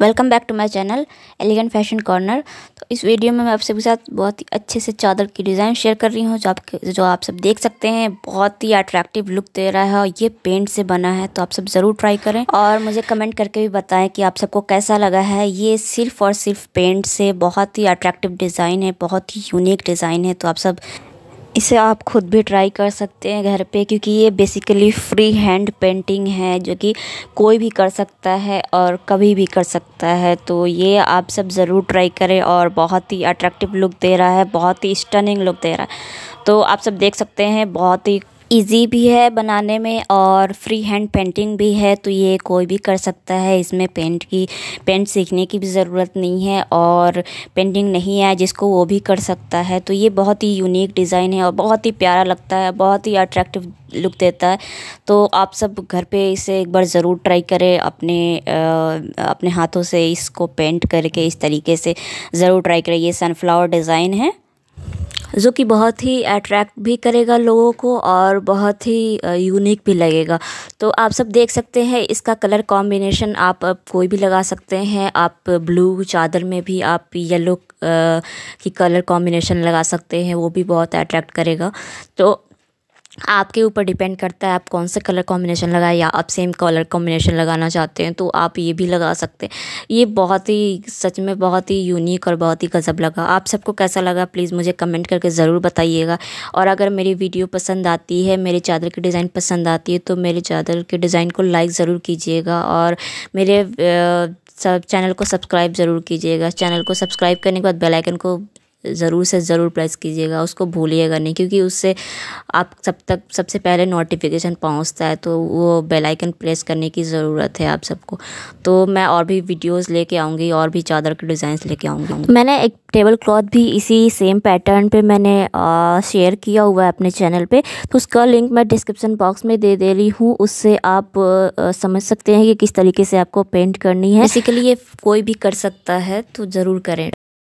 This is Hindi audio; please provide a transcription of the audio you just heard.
welcome back to my channel elegant fashion corner तो इस वीडियो में मैं आप सबके साथ बहुत ही अच्छे से चादर की डिज़ाइन शेयर कर रही हूँ जो आपके जो आप सब देख सकते हैं बहुत ही अट्रैक्टिव लुक दे रहा है और ये पेंट से बना है तो आप सब ज़रूर ट्राई करें और मुझे कमेंट करके भी बताएं कि आप सबको कैसा लगा है ये सिर्फ और सिर्फ पेंट से बहुत ही अट्रैक्टिव डिज़ाइन है बहुत ही यूनिक डिज़ाइन है तो आप सब इसे आप खुद भी ट्राई कर सकते हैं घर पे क्योंकि ये बेसिकली फ्री हैंड पेंटिंग है जो कि कोई भी कर सकता है और कभी भी कर सकता है तो ये आप सब ज़रूर ट्राई करें और बहुत ही अट्रैक्टिव लुक दे रहा है बहुत ही स्टनिंग लुक दे रहा है तो आप सब देख सकते हैं बहुत ही ईज़ी भी है बनाने में और फ्री हैंड पेंटिंग भी है तो ये कोई भी कर सकता है इसमें पेंट की पेंट सीखने की भी ज़रूरत नहीं है और पेंटिंग नहीं आए जिसको वो भी कर सकता है तो ये बहुत ही यूनिक डिज़ाइन है और बहुत ही प्यारा लगता है बहुत ही अट्रैक्टिव लुक देता है तो आप सब घर पे इसे एक बार ज़रूर ट्राई करें अपने आ, अपने हाथों से इसको पेंट करके इस तरीके से ज़रूर ट्राई करें ये सनफ्लावर डिज़ाइन है जो कि बहुत ही अट्रैक्ट भी करेगा लोगों को और बहुत ही यूनिक भी लगेगा तो आप सब देख सकते हैं इसका कलर कॉम्बिनेशन आप कोई भी लगा सकते हैं आप ब्लू चादर में भी आप येलो की कलर कॉम्बिनेशन लगा सकते हैं वो भी बहुत अट्रैक्ट करेगा तो आपके ऊपर डिपेंड करता है आप कौन सा कलर कॉम्बिनेशन लगाए या आप सेम कलर कॉम्बिनेशन लगाना चाहते हैं तो आप ये भी लगा सकते हैं ये बहुत ही सच में बहुत ही यूनिक और बहुत ही गज़ब लगा आप सबको कैसा लगा प्लीज़ मुझे कमेंट करके ज़रूर बताइएगा और अगर मेरी वीडियो पसंद आती है मेरे चादर की डिज़ाइन पसंद आती है तो मेरे चादर के डिज़ाइन को लाइक ज़रूर कीजिएगा और मेरे सब चैनल को सब्सक्राइब ज़रूर कीजिएगा चैनल को सब्सक्राइब करने के बाद बेल आइकन को ज़रूर से ज़रूर प्रेस कीजिएगा उसको भूलिएगा नहीं क्योंकि उससे आप सब तक सबसे पहले नोटिफिकेशन पहुंचता है तो वो बेल आइकन प्रेस करने की ज़रूरत है आप सबको तो मैं और भी वीडियोस लेके आऊँगी और भी चादर के डिज़ाइंस लेके आऊँगी मैंने एक टेबल क्लॉथ भी इसी सेम पैटर्न पर मैंने शेयर किया हुआ है अपने चैनल पर तो उसका लिंक मैं डिस्क्रिप्शन बॉक्स में दे दे रही हूँ उससे आप समझ सकते हैं कि किस तरीके से आपको पेंट करनी है बेसिकली ये कोई भी कर सकता है तो ज़रूर करें